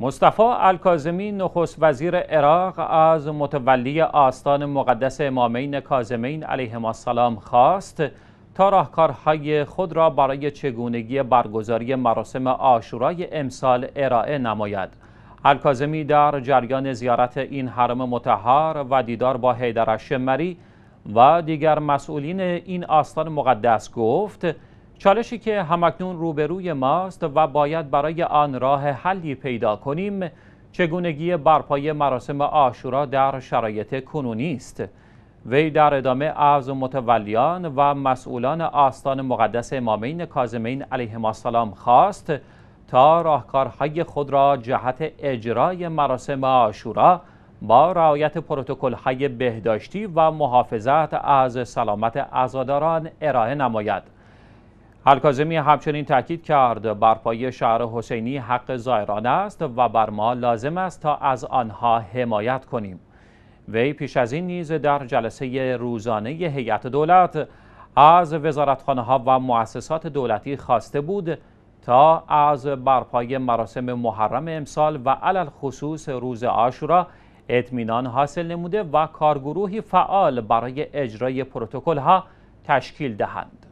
مصطفی الکاظمی نخست وزیر عراق از متولی آستان مقدس امامین کاظمین علیهم السلام خواست تا راهکارهای خود را برای چگونگی برگزاری مراسم آشورای امسال ارائه نماید الکاظمی در جریان زیارت این حرم متحر و دیدار با حیدر شمری و دیگر مسئولین این آستان مقدس گفت چالشی که همکنون روبروی ماست و باید برای آن راه حلی پیدا کنیم چگونگی برپای مراسم آشورا در شرایط کنونی است وی در ادامه عرض متولیان و مسئولان آستان مقدس امامین کازمین علیهم السلام خواست تا راهکارهای خود را جهت اجرای مراسم آشورا با رعایت های بهداشتی و محافظت از سلامت ازاداران ارائه نماید الکازمی همچنین تاکید کرد برپایی شهر حسینی حق زایران است و بر ما لازم است تا از آنها حمایت کنیم وی پیش از این نیز در جلسه روزانه هیئت دولت از وزارتخانه ها و مؤسسات دولتی خواسته بود تا از برپای مراسم محرم امسال و علل خصوص روز آشورا اطمینان حاصل نموده و کارگروهی فعال برای اجرای پروتکل ها تشکیل دهند.